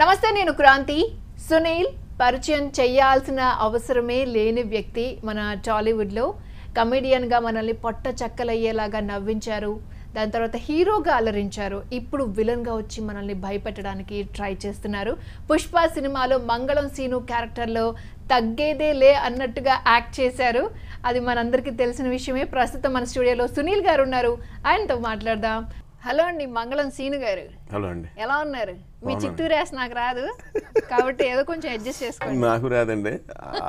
నమస్తే నేను క్రాంతి సునీల్ పరిచయం చేయాల్సిన అవసరమే లేని వ్యక్తి మన టాలీవుడ్లో కమెడియన్గా మనల్ని పొట్ట చక్కలయ్యేలాగా నవ్వించారు దాని తర్వాత హీరోగా అలరించారు ఇప్పుడు విలన్గా వచ్చి మనల్ని భయపెట్టడానికి ట్రై చేస్తున్నారు పుష్ప సినిమాలో మంగళం సీను క్యారెక్టర్లో తగ్గేదే లే అన్నట్టుగా యాక్ట్ చేశారు అది మనందరికీ తెలిసిన విషయమే ప్రస్తుతం మన స్టూడియోలో సునీల్ గారు ఉన్నారు ఆయనతో మాట్లాడదాం హలో అండి మంగళం సీను గారు హలో అండి ఎలా ఉన్నారు మీ చిత్తూరు రేస్ నాకు రాదు కాబట్టి ఏదో కొంచెం అడ్జస్ట్ చేసుకోండి నాకు రాదండి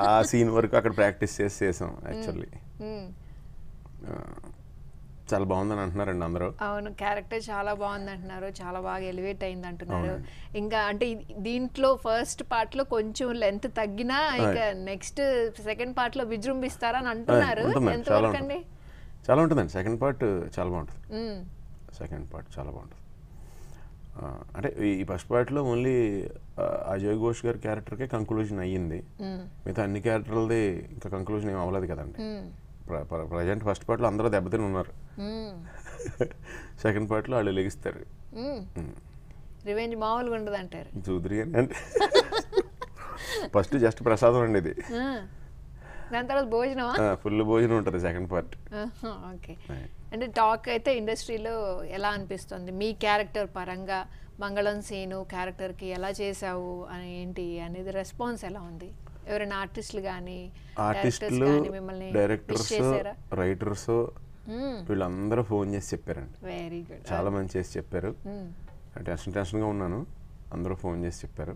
ఆ సీన్ వరకు అక్కడ ప్రాక్టీస్ చేసి చేసాం యాక్చువల్లీ చాలా బాగుందని అంటున్నారండి అందరూ అవును క్యారెక్టర్ చాలా బాగుంది అంటున్నారు చాలా బాగా ఎలివేట్ అయింది అంటున్నారు ఇంకా అంటే దీంట్లో ఫస్ట్ పార్ట్ లో కొంచెం లెంత్ తగ్గినా ఇంకా నెక్స్ట్ సెకండ్ పార్ట్ లో విజృంభిస్తారని అంటున్నారు ఎంత చాలా ఉంటుందండి సెకండ్ పార్ట్ చాలా బాగుంటుంది సెకండ్ పార్ట్ చాలా బాగుంటుంది అంటే ఈ ఫస్ట్ పార్ట్లో ఓన్లీ అజయ్ ఘోష్ గారి క్యారెక్టర్కే కంక్లూజన్ అయ్యింది మిగతా అన్ని క్యారెక్టర్లది ఇంకా కంక్లూజన్ ఏం అవ్వలేదు కదండి ప్రజెంట్ ఫస్ట్ పార్ట్లో అందరూ దెబ్బతిని ఉన్నారు సెకండ్ పార్ట్లో వాళ్ళు లెగిస్తారు రివెంజ్ మామూలుగా ఉండదు అంటారు అని అంటే ఫస్ట్ జస్ట్ ప్రసాదం అండి ఇది దాని తర్వాత భోజనం ఫుల్ భోజనం ఉంటుంది సెకండ్ పార్ట్ ఓకే అంటే టాక్ అయితే ఇండస్ట్రీలో ఎలా అనిపిస్తుంది మీ క్యారెక్టర్ పరంగా మంగళం సీను క్యారెక్టర్కి ఎలా చేసావు అని ఏంటి అనేది రెస్పాన్స్ ఎలా ఉంది ఎవరైనా ఆర్టిస్టులు కానీ ఆర్టిస్టులు డైరెక్టర్స్ రైటర్స్ వీళ్ళందరూ ఫోన్ చేసి చెప్పారండి వెరీ గుడ్ చాలా మంది చేసి చెప్పారు టెన్షన్ టెన్షన్గా ఉన్నాను అందరూ ఫోన్ చేసి చెప్పారు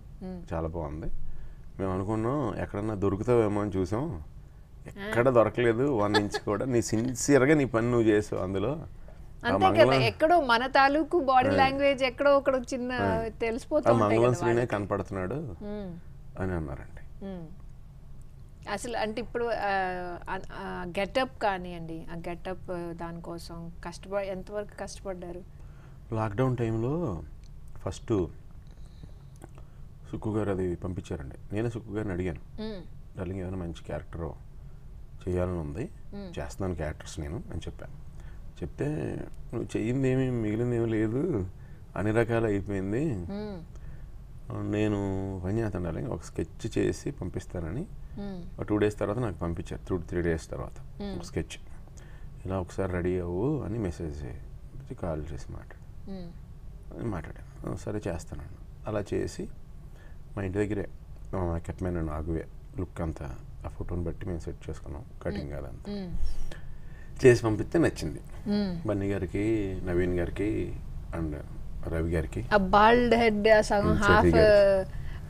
చాలా బాగుంది మేము అనుకున్నాం ఎక్కడన్నా దొరుకుతావేమో అని చూసాం ఎక్కడ దొరకలేదు వన్ ఇంచ్ కూడా నీ సిన్సియర్గా నీ పని నువ్వు చేసావు అందులో ఎక్కడో మన తాలూకు బాడీ లాంగ్వేజ్ ఎక్కడో ఒకడో చిన్న తెలిసిపోతుంది మంగళం శ్రీనే కనపడుతున్నాడు అని అన్నారండి అసలు అంటే ఇప్పుడు గెటప్ కానివ్వండి ఆ గెటప్ దానికోసం కష్టపడి ఎంతవరకు కష్టపడ్డారు లాక్డౌన్ టైంలో ఫస్ట్ సుక్కు గారు అది పంపించారండి నేనే సుక్కు గారిని అడిగాను డార్లింగ్ ఏమైనా మంచి క్యారెక్టర్ చేయాలని ఉంది చేస్తున్నాను క్యారెక్టర్స్ నేను అని చెప్పాను చెప్తే నువ్వు చెయ్యింది ఏమి మిగిలింది ఏమి లేదు అన్ని రకాలు అయిపోయింది నేను పని చేస్తాను ఒక స్కెచ్ చేసి పంపిస్తానని ఒక టూ డేస్ తర్వాత నాకు పంపించారు టూ త్రీ డేస్ తర్వాత ఒక స్కెచ్ ఇలా ఒకసారి రెడీ అవ్వు అని మెసేజ్ కాల్ చేసి మాట్లాడు మాట్లాడాను సరే చేస్తానన్నా అలా చేసి మా ఇంటి దగ్గరే మా మేకప్ మ్యాన్ నాగువే లుక్ అంతా ఆ ఫోటోని బట్టి మేము సెట్ చేసుకున్నాం కటింగ్ అదంతా చేసి పంపిస్తే నచ్చింది బన్నీ గారికి నవీన్ గారికి అండ్ రవి గారికి బాల్డ్ హెడ్ సగం హాఫ్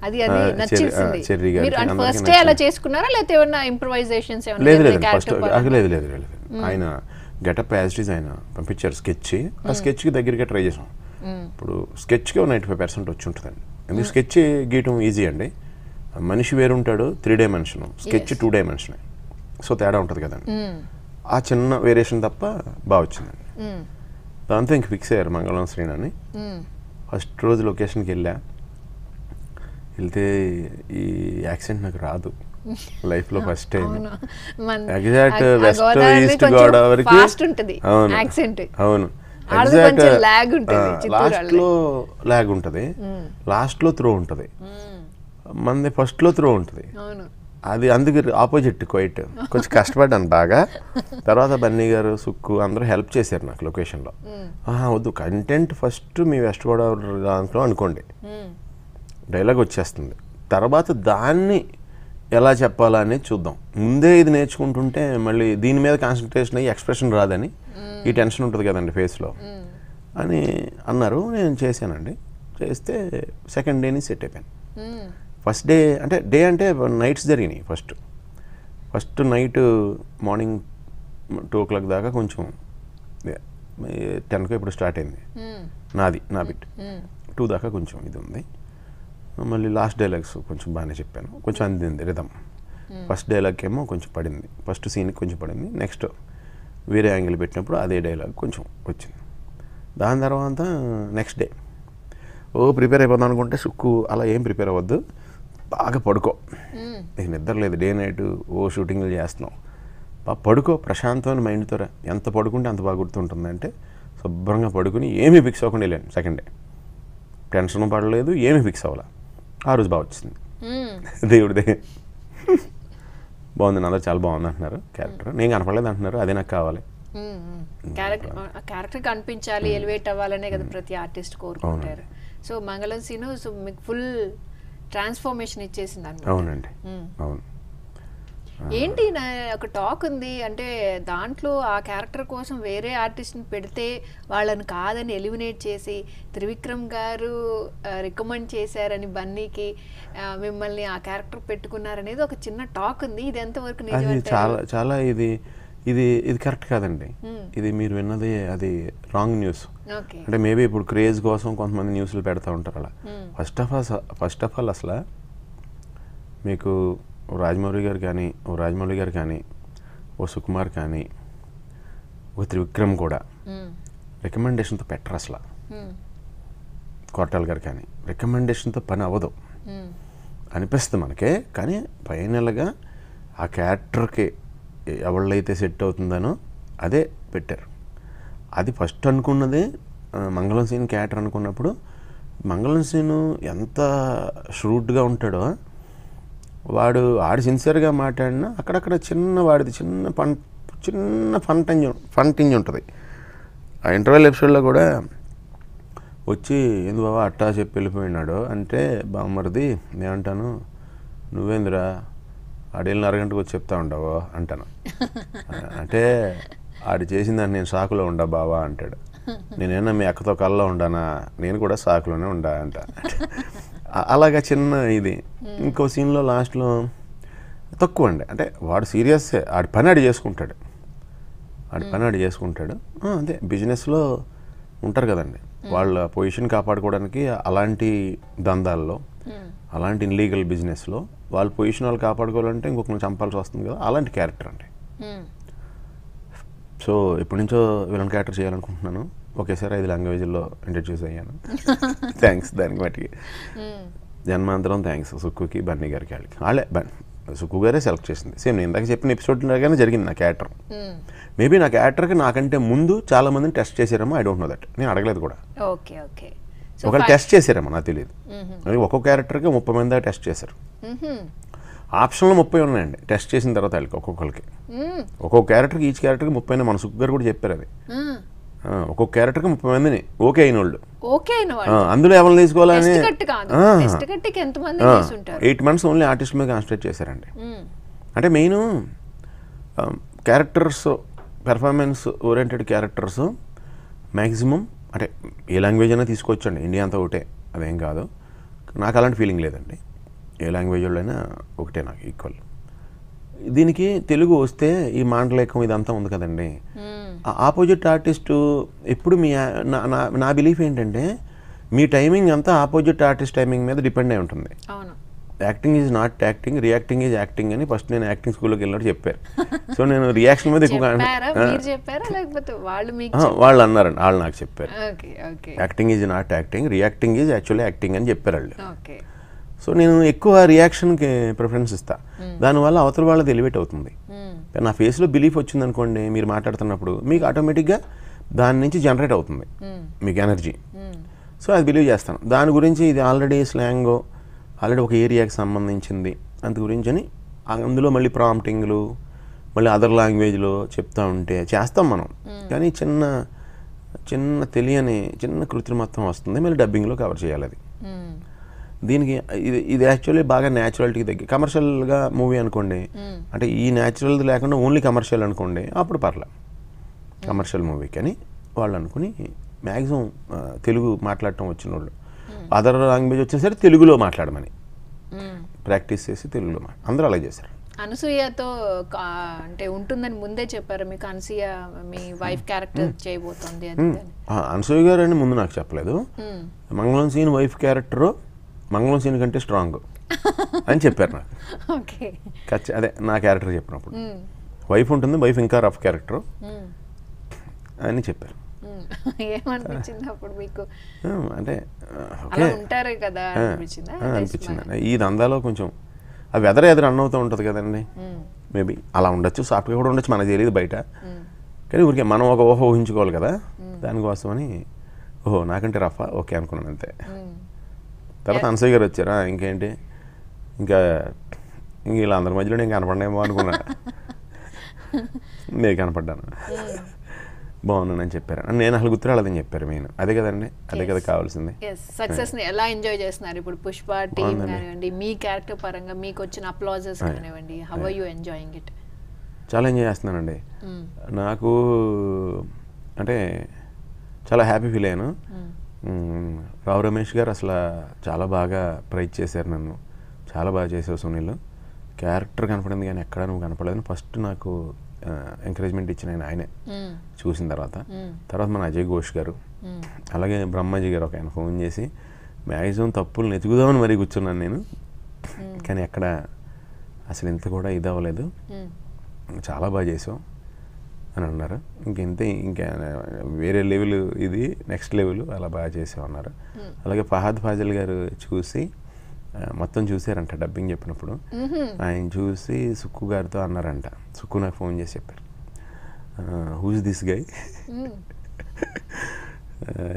అది అది నచ్చింది చెర్రీ గారికి ఫస్ట్ డే అలా చేసుకున్నారా లేకపోతే ఏమన్నా ఇంప్రూవైజేషన్స్ లేదు లేదు ఫస్ట్ లేదు లేదు లేదు ఆయన గెటప్ యాజ్ ఇట్ ఆయన పంపించారు స్కెచ్ ఆ స్కెచ్కి దగ్గరగా ట్రై చేసాం ఇప్పుడు స్కెచ్కి నైంటీ ఫైవ్ పర్సెంట్ వచ్చి ఉంటుందండి ఎందుకు స్కెచ్ గీయటం ఈజీ అండి మనిషి వేరుంటాడు three dimension sketch two dimension so తేడా ఉంటుంది కదండి ఆ చిన్న వేరియేషన్ తప్ప బాగా వచ్చిందండి దాంతో ఇంక ఫిక్స్ అయ్యారు మంగళం శ్రీనాని ఫస్ట్ రోజు లొకేషన్కి వెళ్ళా వెళ్తే ఈ యాక్సిడెంట్ నాకు రాదు లైఫ్ లో first time exact west east గోదావరికి అవును అవును ఎగ్జాక్ట్ లాస్ట్ లో లాగ్ ఉంటది లాస్ట్ లో త్రో ఉంటది మనది ఫస్ట్లో త్రో ఉంటుంది అది అందుకు ఆపోజిట్ క్వైట్ కొంచెం కష్టపడ్డాను బాగా తర్వాత బన్నీ గారు సుక్కు అందరూ హెల్ప్ చేశారు నాకు లొకేషన్లో వద్దు కంటెంట్ ఫస్ట్ మీ వెస్ట్ గోదావరి దాంట్లో అనుకోండి డైలాగ్ వచ్చేస్తుంది తర్వాత దాన్ని ఎలా చెప్పాలా అనేది చూద్దాం ముందే ఇది నేర్చుకుంటుంటే మళ్ళీ దీని మీద కాన్సన్ట్రేషన్ అయ్యి ఎక్స్ప్రెషన్ రాదని ఈ టెన్షన్ ఉంటుంది కదండి ఫేస్లో అని అన్నారు నేను చేశానండి చేస్తే సెకండ్ డేని సెట్ అయిపోయాను ఫస్ట్ డే అంటే డే అంటే నైట్స్ జరిగినాయి first first night morning two o'clock దాకా కొంచెం టెన్కి ఇప్పుడు స్టార్ట్ అయింది నాది నా బిట్ టూ దాకా కొంచెం ఇది ఉంది మళ్ళీ లాస్ట్ డైలాగ్స్ కొంచెం బాగానే చెప్పాను కొంచెం అందింది రిధమ్ ఫస్ట్ డైలాగ్ ఏమో కొంచెం పడింది ఫస్ట్ సీన్కి కొంచెం పడింది నెక్స్ట్ వేరే యాంగిల్ పెట్టినప్పుడు అదే డైలాగ్ కొంచెం వచ్చింది దాని తర్వాత నెక్స్ట్ డే ఓ ప్రిపేర్ అయిపోదాం అనుకుంటే సుక్కు అలా ఏం ప్రిపేర్ అవ్వద్దు బాగా పడుకో నీకు నిద్ర లేదు డే నైట్ ఓ షూటింగ్లు చేస్తున్నావు బాగా పడుకో ప్రశాంతమైన మైండ్తో ఎంత పడుకుంటే అంత బాగా గుర్తుంటుందంటే శుభ్రంగా పడుకుని ఏమీ ఫిక్స్ అవ్వకుండా వెళ్ళాను సెకండ్ డే టెన్షన్ పడలేదు ఏమీ ఫిక్స్ అవ్వాల ఆ రోజు బాగా వచ్చింది దేవుడి బాగుంది అందరు చాలా బాగుంది అంటున్నారు క్యారెక్టర్ నేను కనపడలేదు అంటున్నారు అదే నాకు కావాలి క్యారెక్టర్ కనిపించాలి ఎలివేట్ అవ్వాలనే కదా ప్రతి ఆర్టిస్ట్ కోరుకుంటారు సో మంగళం సీను సో మీకు ఫుల్ ట్రాన్స్ఫర్మేషన్ ఇచ్చేసింది అనమాట అవునండి అవును ఏంటి ఒక టాక్ ఉంది అంటే దాంట్లో ఆ క్యారెక్టర్ కోసం వేరే ఆర్టిస్ట్ని పెడితే వాళ్ళని కాదని ఎలిమినేట్ చేసి త్రివిక్రమ్ గారు రికమెండ్ చేశారని బన్నీకి మిమ్మల్ని ఆ క్యారెక్టర్ పెట్టుకున్నారనేది ఒక చిన్న టాక్ ఉంది ఇది ఎంతవరకు చాలా చాలా ఇది ఇది ఇది కరెక్ట్ కాదండి ఇది మీరు విన్నది అది రాంగ్ న్యూస్ అంటే మేబీ ఇప్పుడు క్రేజ్ కోసం కొంతమంది న్యూస్లు పెడతా ఉంటారు అలా first of all first of all అసలు మీకు రాజమౌళి గారు కానీ ఓ రాజమౌళి గారు కానీ ఓ సుకుమార్ కానీ ఓ త్రివిక్రమ్ కూడా రికమెండేషన్తో పెట్టరు అసలు కోటాల్ గారు కానీ రికమెండేషన్తో పని అవ్వదు అనిపిస్తుంది మనకే కానీ ఫైనల్గా ఆ క్యారెక్టర్కి ఎవళ్ళైతే సెట్ అవుతుందనో అదే పెట్టారు అది ఫస్ట్ అనుకున్నదే మంగళం సీన్ క్యాటర్ అనుకున్నప్పుడు మంగళం సీను ఎంత ష్రూట్గా ఉంటాడో వాడు ఆడు సిన్సియర్గా మాట్లాడినా అక్కడక్కడ చిన్న వాడిది చిన్న ఫన్ చిన్న ఫంటింగ్ ఫంటింజ్ ఉంటుంది ఆ ఇంటర్వెల్ ఎపిసోడ్లో కూడా వచ్చి ఎందు బాబా అట్టా చెప్పి వెళ్ళిపోయినాడు అంటే బామ్మరిది నేనంటాను నువ్వేందిరా ఆడేళ్ళని అరగంటకు వచ్చి చెప్తా ఉండవు అంటాను అంటే ఆడు దాన్ని నేను సాకులో ఉండా బావా అంటాడు నేనేనా మీ అక్కతో కళ్ళలో ఉండానా నేను కూడా సాకులోనే ఉండా అంట అలాగా చిన్న ఇది ఇంకో సీన్లో లాస్ట్లో తక్కువ అండి అంటే వాడు సీరియస్ ఆడి పని ఆడు చేసుకుంటాడు ఆడి పని ఆడు చేసుకుంటాడు అదే బిజినెస్లో ఉంటారు కదండి వాళ్ళ పొజిషన్ కాపాడుకోవడానికి అలాంటి దందాల్లో అలాంటి ఇన్లీగల్ బిజినెస్లో వాళ్ళ పొజిషన్ వాళ్ళు కాపాడుకోవాలంటే ఇంకొకరిని చంపాల్సి వస్తుంది కదా అలాంటి క్యారెక్టర్ అండి సో ఎప్పటి నుంచో విలన్ క్యారెక్టర్ చేయాలనుకుంటున్నాను ఒకేసారి ఐదు లాంగ్వేజ్లో ఇంట్రడ్యూస్ అయ్యాను థ్యాంక్స్ దానికి బట్టి జన్మాంతరం థ్యాంక్స్ సుక్కుకి బన్నీ గారికి వాళ్ళకి వాళ్ళే సుక్కు గారే సెలెక్ట్ చేసింది సేమ్ నేను ఇందాక చెప్పిన ఎపిసోడ్ కానీ జరిగింది నా క్యారెక్టర్ మేబీ నా క్యారెక్టర్కి నాకంటే ముందు చాలా మందిని టెస్ట్ చేశారేమో ఐ డోంట్ నో దట్ నేను అడగలేదు కూడా ఓకే ఓకే ఒకరు టెస్ట్ చేశారేమో నాకు తెలియదు అది ఒక్కొక్క క్యారెక్టర్కి ముప్పై మంది దాకా టెస్ట్ చేశారు ఆప్షన్లు ముప్పై ఉన్నాయండి టెస్ట్ చేసిన తర్వాత వాళ్ళకి ఒక్కొక్కరికి ఒక్కొక్క క్యారెక్టర్కి ఈచ్ క్యారెక్టర్కి ముప్పై మన సుగ్గర్ కూడా చెప్పారు అది ఒక్కొక్క క్యారెక్టర్కి ముప్పై మందిని ఓకే అయిన వాళ్ళు అందులో ఎవరిని తీసుకోవాలని ఎయిట్ మంత్స్ ఓన్లీ ఆర్టిస్ట్ మీద కాన్సన్ట్రేట్ చేశారండి అంటే main characters performance oriented characters maximum అంటే ఏ లాంగ్వేజ్ అయినా తీసుకోవచ్చండి ఇండియా అంతా ఒకటే అదేం కాదు నాకు అలాంటి ఫీలింగ్ లేదండి ఏ లాంగ్వేజ్ అయినా ఒకటే నాకు ఈక్వల్ దీనికి తెలుగు వస్తే ఈ మాండలేకం ఇదంతా ఉంది కదండి ఆపోజిట్ hmm. ఆర్టిస్టు ఎప్పుడు మీ నా బిలీఫ్ ఏంటంటే మీ టైమింగ్ అంతా ఆపోజిట్ ఆర్టిస్ట్ టైమింగ్ మీద డిపెండ్ అయి ఉంటుంది acting is not acting reacting is acting అని ఫస్ట్ నేను యాక్టింగ్ స్కూల్లోకి వెళ్ళినట్టు చెప్పారు సో నేను రియాక్షన్ మీద ఎక్కువ వాళ్ళు అన్నారండి వాళ్ళు నాకు చెప్పారు acting is not acting reacting is actually acting అని చెప్పారు వాళ్ళు సో నేను ఎక్కువ రియాక్షన్కి ప్రిఫరెన్స్ ఇస్తా దానివల్ల అవతల వాళ్ళది ఎలివేట్ అవుతుంది నా ఫేస్లో బిలీఫ్ వచ్చింది అనుకోండి మీరు మాట్లాడుతున్నప్పుడు మీకు ఆటోమేటిక్గా దాని నుంచి జనరేట్ అవుతుంది మీకు ఎనర్జీ సో అది బిలీవ్ చేస్తాను దాని గురించి ఇది ఆల్రెడీ స్లాంగో ఆల్రెడీ ఒక ఏరియాకి సంబంధించింది అందు గురించి అని అందులో మళ్ళీ ప్రాంప్టింగ్లు మళ్ళీ అదర్ లాంగ్వేజ్లో చెప్తూ ఉంటే చేస్తాం మనం కానీ చిన్న చిన్న తెలియని చిన్న కృత్రిమత్వం వస్తుంది మళ్ళీ డబ్బింగ్లో కవర్ చేయాలి అది దీనికి ఇది ఇది యాక్చువల్లీ బాగా న్యాచురల్టీకి తగ్గి కమర్షియల్గా మూవీ అనుకోండి అంటే ఈ న్యాచురల్ లేకుండా ఓన్లీ కమర్షియల్ అనుకోండి అప్పుడు పర్లే కమర్షియల్ మూవీ కానీ వాళ్ళు అనుకుని మ్యాక్సిమం తెలుగు మాట్లాడటం వచ్చిన వాళ్ళు అదర్ లాంగ్వేజ్ వచ్చేసరికి తెలుగులో మాట్లాడమని ప్రాక్టీస్ చేసి తెలుగులో అందరూ అలా చేశారు అనసూయతో అంటే ఉంటుందని ముందే చెప్పారు మీకు అనసూయ మీ వైఫ్ క్యారెక్టర్ చేయబోతుంది అనసూయ గారు అని ముందు నాకు చెప్పలేదు మంగళం సీన్ వైఫ్ క్యారెక్టర్ మంగళం సీన్ కంటే స్ట్రాంగ్ అని చెప్పారు నాకు ఓకే అదే నా క్యారెక్టర్ చెప్పినప్పుడు వైఫ్ ఉంటుంది వైఫ్ ఇంకా రఫ్ క్యారెక్టర్ అని చెప్పారు ఏమనిపించింది అప్పుడు మీకు అంటే ఉంటారు కదా అనిపించింది ఈ దందాలో కొంచెం ఆ వెదర్ ఎదురు రన్ అవుతూ ఉంటుంది కదండి మేబీ అలా ఉండొచ్చు సాఫ్ట్గా కూడా ఉండొచ్చు మనకు తెలియదు బయట కానీ ఊరికే మనం ఒక ఊహ ఊహించుకోవాలి కదా దానికోసమని ఓహో నాకంటే రఫ ఓకే అనుకున్నాను అంతే తర్వాత అనసూయ గారు వచ్చారా ఇంకేంటి ఇంకా ఇంక వీళ్ళందరి మధ్యలో నేను కనపడనేమో అనుకున్నా నేను కనపడ్డాను బాగున్నానని చెప్పారు నేను అసలు గుర్తురాలేదని చెప్పారు మెయిన్ అదే కదండి అదే కదా కావాల్సింది సక్సెస్ ని ఎలా ఎంజాయ్ చేస్తున్నారు ఇప్పుడు పుష్ప టీమ్ కానివ్వండి మీ క్యారెక్టర్ పరంగా మీకు వచ్చిన అప్లాజెస్ కానివ్వండి how are you enjoying it చాలా ఎంజాయ్ చేస్తున్నానండి hmm. నాకు అంటే చాలా హ్యాపీ ఫీల్ అయ్యాను hmm. Hmm. రావు రమేష్ గారు అసలు చాలా బాగా ప్రైజ్ చేశారు నన్ను చాలా బాగా చేసావు సునీల్ క్యారెక్టర్ కనపడింది కానీ ఎక్కడ నువ్వు కనపడలేదు ఫస్ట్ నాకు ఎంకరేజ్మెంట్ ఇచ్చిన ఆయన ఆయనే చూసిన తర్వాత తర్వాత మన అజయ్ ఘోష్ గారు అలాగే బ్రహ్మాజీ గారు ఒక ఆయన ఫోన్ చేసి మ్యాక్సిమం తప్పులు నెతుకుదామని మరీ కూర్చున్నాను నేను కానీ ఎక్కడ అసలు ఇంత కూడా ఇది అవ్వలేదు చాలా బాగా చేసాం అని అన్నారు ఇంకెంతే ఇంకా వేరే లెవెల్ ఇది నెక్స్ట్ లెవెల్ అలా బాగా చేసాం అన్నారు అలాగే ఫహాద్ ఫాజల్ గారు చూసి మొత్తం చూసారంట డబ్బింగ్ చెప్పినప్పుడు ఆయన చూసి సుక్కు గారితో అన్నారంట సుక్కు నాకు ఫోన్ చేసి చెప్పారు whose this guy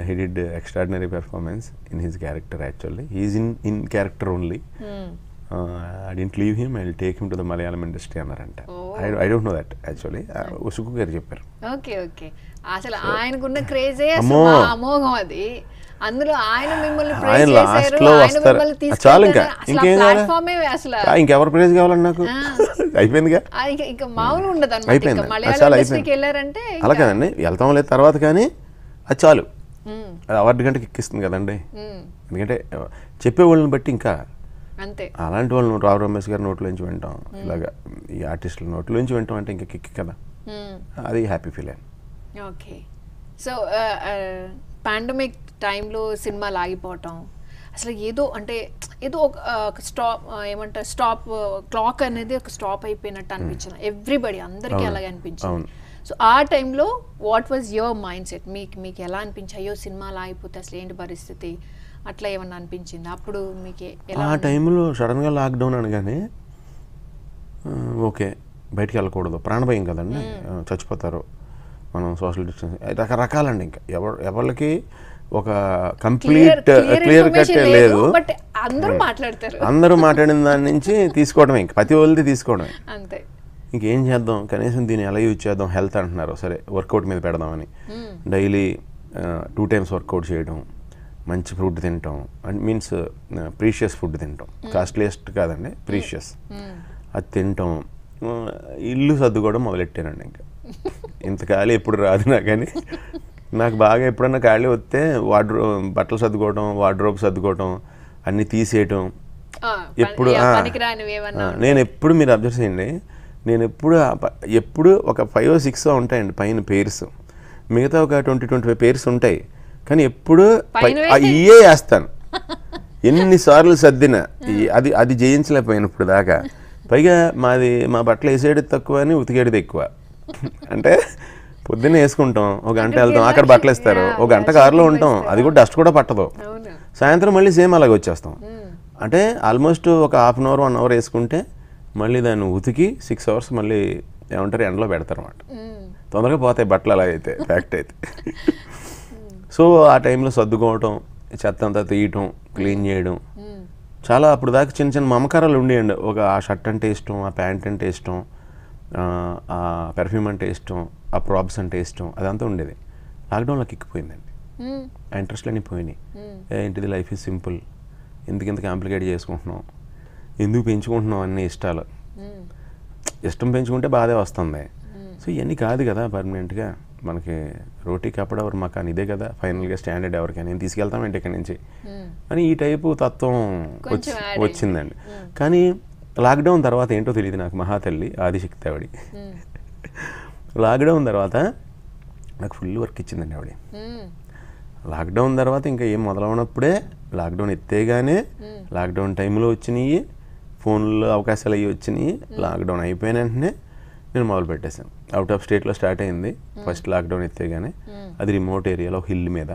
he did extraordinary performance in his character actually he's in in character only I didn't leave him I take him to the Malayalam industry అన్నారంట I don't know that actually Sukku garu చెప్పారు okay okay అసలు ఆయనకున్న క్రేజే అమోఘం అది అందులో ఆయన మిమ్మల్ని ఆయన లాస్ట్ లో వస్తారు చాలు ఇంకా ఇంకేం ప్లాట్ఫామే అసలు ఇంకెవరు ప్రైజ్ కావాలండి నాకు అయిపోయిందిగా ఇక మామూలు ఉండదు అయిపోయింది చాలా అయిపోయింది వెళ్ళారంటే అలా వెళ్తాం లేదు తర్వాత కానీ అది చాలు అది అవార్డు గంటకి ఎక్కిస్తుంది కదండి ఎందుకంటే చెప్పే వాళ్ళని బట్టి ఇంకా అంతే అలాంటి వాళ్ళు రావు రమేష్ గారి నోట్లోంచి వింటాం ఇలాగా ఈ ఆర్టిస్టుల నోట్లోంచి వింటాం అంటే ఇంకా కిక్కి కదా అది happy feel okay so pandemic టైంలో సినిమాలు ఆగిపోవటం అసలు ఏదో అంటే ఏదో ఒక స్టాప్ ఏమంటారు స్టాప్ క్లాక్ అనేది ఒక స్టాప్ అయిపోయినట్టు అనిపించింది ఎవ్రీబడి అందరికీ అలాగే అనిపించింది సో ఆ టైంలో what was your mindset మీకు మీకు ఎలా అనిపించి అయ్యో సినిమాలు ఆగిపోతే అసలు ఏంటి పరిస్థితి అట్లా ఏమన్నా అనిపించింది అప్పుడు మీకు ఆ టైంలో సడన్గా లాక్డౌన్ అనగానే ఓకే బయటికి వెళ్ళకూడదు ప్రాణభయం కదండి చచ్చిపోతారు మనం సోషల్ డిస్టెన్స్ రకరకాలండి ఇంకా ఎవరు ఎవరికి ఒక కంప్లీట్ క్లియర్ కట్ లేదు hmm. అందరూ మాట్లాడిన దాని నుంచి తీసుకోవడమే ఇంకా ప్రతి ఒళ్ళది తీసుకోవడమే అంతే ఇంకేం చేద్దాం కనీసం దీన్ని ఎలా యూజ్ చేద్దాం హెల్త్ అంటున్నారు సరే వర్కౌట్ మీద పెడదామని hmm. Daily two times workout చేయడం మంచి ఫుడ్ తినటం అండ్ మీన్స్ ప్రీషియస్ ఫుడ్ తినటం hmm. కాస్ట్లీయెస్ట్ కాదండి ప్రీషియస్ అది తినటం ఇల్లు సర్దుకోవడం మొదలెట్టానండి ఇంకా ఇంత ఖాళీ ఎప్పుడు రాదు కానీ నాకు బాగా ఎప్పుడన్నా ఖాళీ వస్తే వాడ్రో బట్టలు సర్దుకోవటం వార్డ్రోబ్ సర్దుకోవటం అన్నీ తీసేయటం ఎప్పుడు నేను ఎప్పుడు మీరు అబ్జర్వ్ చేయండి నేను ఎప్పుడు ఎప్పుడు ఒక ఫైవ్ సిక్స్ ఉంటాయండి పైన పేర్స్ మిగతా ఒక ట్వంటీ ట్వంటీ ఫైవ్ పేర్స్ ఉంటాయి కానీ ఎప్పుడు ఇయే వేస్తాను ఎన్నిసార్లు సర్దిన అది అది జయించలేకపోయినప్పుడు దాకా పైగా మాది మా బట్టలు వేసేటది తక్కువ అని ఉతికేటది ఎక్కువ అంటే పొద్దున్న వేసుకుంటాం ఒక గంట వెళ్తాం అక్కడ బట్టలు ఇస్తారు ఒక గంట కారులో ఉంటాం అది కూడా డస్ట్ కూడా పట్టదు సాయంత్రం మళ్ళీ సేమ్ అలాగే వచ్చేస్తాం అంటే ఆల్మోస్ట్ ఒక half an hour one hour వేసుకుంటే మళ్ళీ దాన్ని ఉతికి సిక్స్ అవర్స్ మళ్ళీ ఏమంటారు ఎండలో పెడతారు అనమాట తొందరగా పోతాయి బట్టలు అలాగైతే ఫ్యాక్ట్ అయితే సో ఆ టైంలో సర్దుకోవటం చెత్త అంతా తీయటం క్లీన్ చేయడం చాలా అప్పుడు దాకా చిన్న చిన్న మమకారాలు ఉండేయండి ఒక ఆ షర్ట్ అంటే ఇష్టం ఆ ప్యాంట్ అంటే ఇష్టం ఆ పెర్ఫ్యూమ్ అంటే ఇష్టం ఆ ప్రాబ్స్ అంటే ఇష్టం అదంతా ఉండేది లాక్డౌన్లోకి ఎక్కిపోయిందండి ఆ ఇంట్రెస్ట్ అన్నీ పోయినాయి ఏంటిది లైఫ్ ఈజ్ సింపుల్ ఎందుకు ఇంత కాంప్లికేట్ చేసుకుంటున్నాం ఎందుకు పెంచుకుంటున్నాం అన్ని ఇష్టాలు ఇష్టం పెంచుకుంటే బాధే వస్తుంది సో ఇవన్నీ కాదు కదా పర్మనెంట్గా మనకి రోటీ ఎవరు మాకు అని ఇదే కదా ఫైనల్గా స్టాండర్డ్ ఎవరికైనా నేను తీసుకెళ్తామంటే ఇక్కడి నుంచి అని ఈ టైపు తత్వం వచ్చిందండి కానీ లాక్డౌన్ తర్వాత ఏంటో తెలియదు నాకు మహాతల్లి ఆదిశక్తి ఆవిడ లాక్డౌన్ తర్వాత నాకు ఫుల్ వర్క్ ఇచ్చిందండి ఆవిడ లాక్డౌన్ తర్వాత ఇంకా ఏం మొదలవునప్పుడే లాక్డౌన్ ఎత్తేగానే లాక్డౌన్ టైంలో వచ్చినాయి ఫోన్లో అవకాశాలు అవి వచ్చినాయి లాక్డౌన్ అయిపోయిన వెంటనే నేను మొదలు పెట్టేశాను అవుట్ ఆఫ్ స్టేట్లో స్టార్ట్ అయింది ఫస్ట్ లాక్డౌన్ ఎత్తేగానే అది రిమోట్ ఏరియాలో హిల్ మీద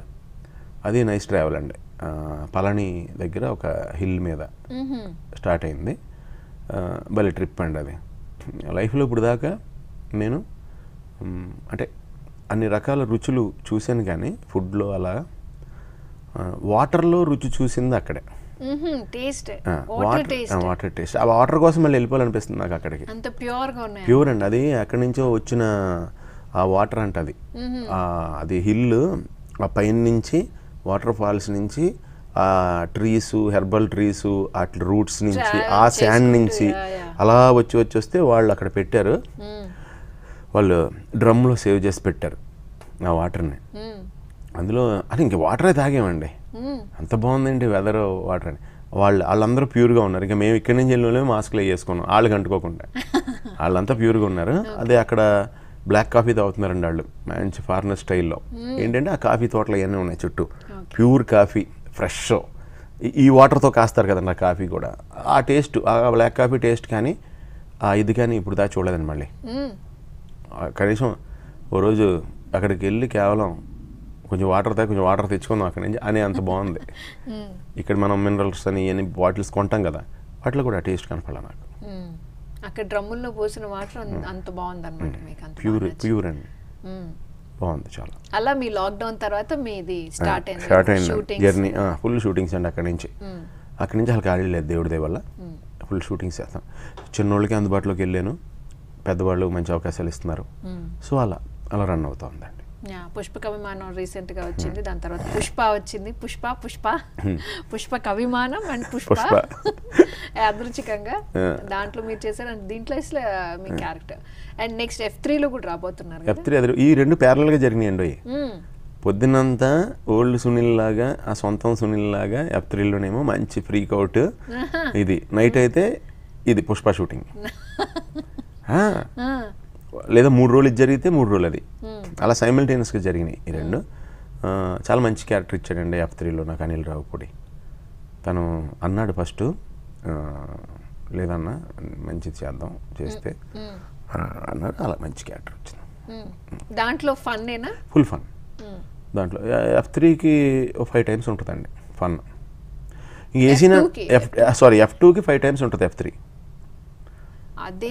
అది నైస్ ట్రావెల్ అండి పళని దగ్గర ఒక హిల్ మీద స్టార్ట్ అయింది భలే ట్రిప్ అండి అది లైఫ్లో ఇప్పుడు దాకా నేను అంటే అన్ని రకాల రుచులు చూశాను కానీ ఫుడ్లో అలా వాటర్లో రుచి చూసింది అక్కడే టేస్ట్ వాటర్ టేస్ట్ ఆ వాటర్ కోసం మళ్ళీ వెళ్ళిపోవాలనిపిస్తుంది నాకు అక్కడికి అంత ప్యూర్గా ప్యూర్ అండి అది అక్కడి నుంచో వచ్చిన ఆ వాటర్ అంట అది అది హిల్ ఆ పైన నుంచి వాటర్ ఫాల్స్ నుంచి ఆ ట్రీస్ హెర్బల్ ట్రీస్ అట్ల రూట్స్ నుంచి ఆ శాండ్ నుంచి అలా వచ్చి వచ్చి వస్తే వాళ్ళు అక్కడ పెట్టారు వాళ్ళు డ్రమ్లో సేవ్ చేసి పెట్టారు ఆ వాటర్ని అందులో అది ఇంక వాటరే తాగామండి అంత బాగుందండి వెదర్ వాటర్ అని వాళ్ళు వాళ్ళందరూ ప్యూర్గా ఉన్నారు ఇంకా మేము ఇక్కడి నుంచి వెళ్ళిన మాస్క్లు వేసుకున్నాం వాళ్ళు కంటుకోకుండా వాళ్ళంతా ప్యూర్గా ఉన్నారు అదే అక్కడ బ్లాక్ కాఫీ తాగుతున్నారండి వాళ్ళు మంచి ఫారినర్ స్టైల్లో ఏంటంటే ఆ కాఫీ తోటలు అవన్నీ ఉన్నాయి చుట్టూ ప్యూర్ కాఫీ ఫ్రెష్ ఈ వాటర్తో కాస్తారు కదండి ఆ కాఫీ కూడా ఆ టేస్ట్ ఆ బ్లాక్ కాఫీ టేస్ట్ కానీ ఆ ఇది కానీ ఇప్పుడు దా చూడలేదండి మళ్ళీ కనీసం ఓ రోజు అక్కడికి వెళ్ళి కేవలం కొంచెం వాటర్ తా కొంచెం వాటర్ తెచ్చుకుందాం అక్కడి నుంచి అనే అంత బాగుంది ఇక్కడ మనం మినరల్స్ అని ఇవన్నీ బాటిల్స్ కొంటాం కదా వాటిలో కూడా టేస్ట్ కనపడాలి నాకు అక్కడ డ్రమ్ముల్లో పోసిన వాటర్ అంత బాగుంది అనమాట ప్యూర్ ప్యూర్ అండి బాగుంది చాలా అలా మీ లాక్డౌన్ తర్వాత మీది స్టార్ట్ అయింది స్టార్ట్ అయింది జర్నీ ఫుల్ షూటింగ్స్ అండి అక్కడి నుంచి అక్కడి నుంచి అసలు ఖాళీ లేదు దేవుడి దేవల్ల ఫుల్ షూటింగ్స్ చేస్తాం చిన్నోళ్ళకి అందుబాటులోకి వెళ్ళాను పెద్దవాళ్ళు మంచి అవకాశాలు ఇస్తున్నారు సో అలా అలా రన్ అవుతా ఉందండి పుష్ప కవిమానం రీసెంట్ గా వచ్చింది దాని తర్వాత పుష్ప వచ్చింది పుష్ప పుష్ప పుష్ప కవిమానం అండ్ పుష్ప యాదృచ్ఛికంగా దాంట్లో మీరు చేశారు అండ్ దీంట్లో ఇస్లా మీ క్యారెక్టర్ అండ్ నెక్స్ట్ ఎఫ్ త్రీలో కూడా రాబోతున్నారు ఎఫ్ త్రీ ఈ రెండు ప్యారల్ గా జరిగినాయండి పొద్దునంతా ఓల్డ్ సునీల్ లాగా ఆ సొంతం సునీల్ లాగా ఎఫ్ త్రీలోనేమో మంచి ఫ్రీకౌట్ ఇది నైట్ అయితే ఇది పుష్ప షూటింగ్ లేదా మూడు రోజులు ఇది జరిగితే మూడు రోజులు అది hmm. అలా సైమిల్టేనియస్గా జరిగినాయి ఈ రెండు చాలా మంచి క్యారెక్టర్ ఇచ్చాడండి ఎఫ్ త్రీలో నాకు అనిల్ పొడి తను అన్నాడు ఫస్ట్ లేదన్నా మంచిది చేద్దాం చేస్తే hmm. Hmm. అన్నాడు అలా మంచి క్యారెక్టర్ వచ్చింది దాంట్లో ఫన్నేనా ఫుల్ ఫన్ దాంట్లో ఎఫ్ త్రీకి ఫైవ్ టైమ్స్ ఉంటుందండి ఫన్ ఏసిన ఎఫ్ సారీ ఎఫ్ టూకి ఫైవ్ టైమ్స్ ఉంటుంది ఎఫ్ త్రీ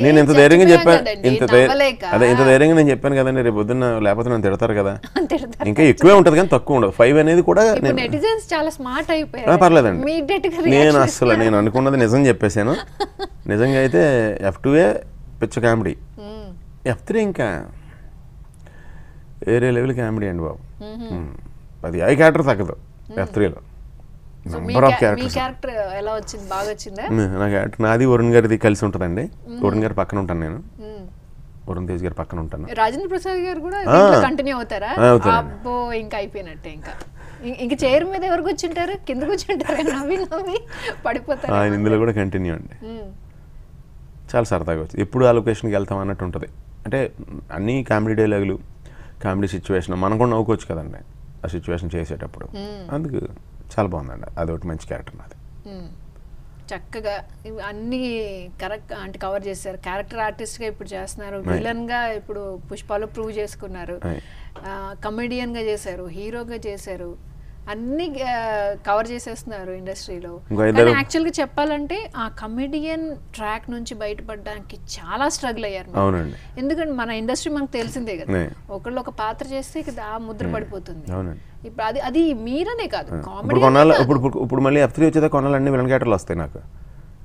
నేను ఇంత ధైర్యంగా చెప్పాను ఇంత అదే ఇంత ధైర్యంగా నేను చెప్పాను కదండి రేపు పొద్దున్న లేకపోతే నన్ను తిడతారు కదా ఇంకా ఎక్కువే ఉంటుంది కానీ తక్కువ ఉండదు ఫైవ్ అనేది కూడా చాలా స్మార్ట్ పర్లేదండి నేను అసలు నేను అనుకున్నది నిజం చెప్పేశాను నిజంగా అయితే ఎఫ్ టువే పిచ్చ కామెడీ ఎఫ్ త్రీ ఇంకా వేరే లెవెల్ కామెడీ అండి బాబు అది ఐ క్యాటర్ తగ్గదు ఎఫ్ త్రీలో క్యారెక్టర్ ఎలా వచ్చింది బాగా నాది వరుణ్ గారిది కలిసి ఉంటుందండి వరుణ్ గారి పక్కన ఉంటాను నేను వరుణ్ తేజ్ గారి పక్కన ఉంటాను రాజేంద్ర ప్రసాద్ గారు కూడా కంటిన్యూ అవుతారా ఇంకా అయిపోయినట్టే ఇంకా ఇంకా చైర్ మీద ఎవరు కూర్చుంటారు కింద కూర్చుంటారు నవ్వి నవ్వి పడిపోతారు ఆయన ఇందులో కూడా కంటిన్యూ అండి చాలా సరదాగా వచ్చింది ఎప్పుడు ఆ లొకేషన్కి వెళ్తాం అన్నట్టు ఉంటుంది అంటే అన్ని కామెడీ డైలాగులు కామెడీ సిచ్యువేషన్ మనం కూడా నవ్వుకోవచ్చు కదండి ఆ సిచ్యువేషన్ చేసేటప్పుడు అందుకు చాలా బాగుందండి ఒకటి మంచి క్యారెక్టర్ నాది చక్కగా అన్ని కరెక్ట్ అంటే కవర్ చేశారు క్యారెక్టర్ ఆర్టిస్ట్ గా ఇప్పుడు చేస్తున్నారు గా ఇప్పుడు పుష్పాలు ప్రూవ్ చేసుకున్నారు గా చేశారు హీరోగా చేశారు అన్ని కవర్ చేసేస్తున్నారు ఇండస్ట్రీలో యాక్చువల్ యాక్చువల్గా చెప్పాలంటే ఆ కమెడియన్ ట్రాక్ నుంచి బయటపడడానికి చాలా స్ట్రగుల్ అయ్యారు ఎందుకంటే మన ఇండస్ట్రీ మనకు తెలిసిందే కదా ఒకళ్ళు ఒక పాత్ర చేస్తే ఆ ముద్ర hmm. పడిపోతుంది ఇప్పుడు అది మీరనే కాదు ఇప్పుడు కొనాలి ఇప్పుడు ఇప్పుడు మళ్ళీ ఎఫ్ త్రీ వచ్చేదా కొనాలన్నీ విలన్ క్యాటర్లు వస్తాయి నాకు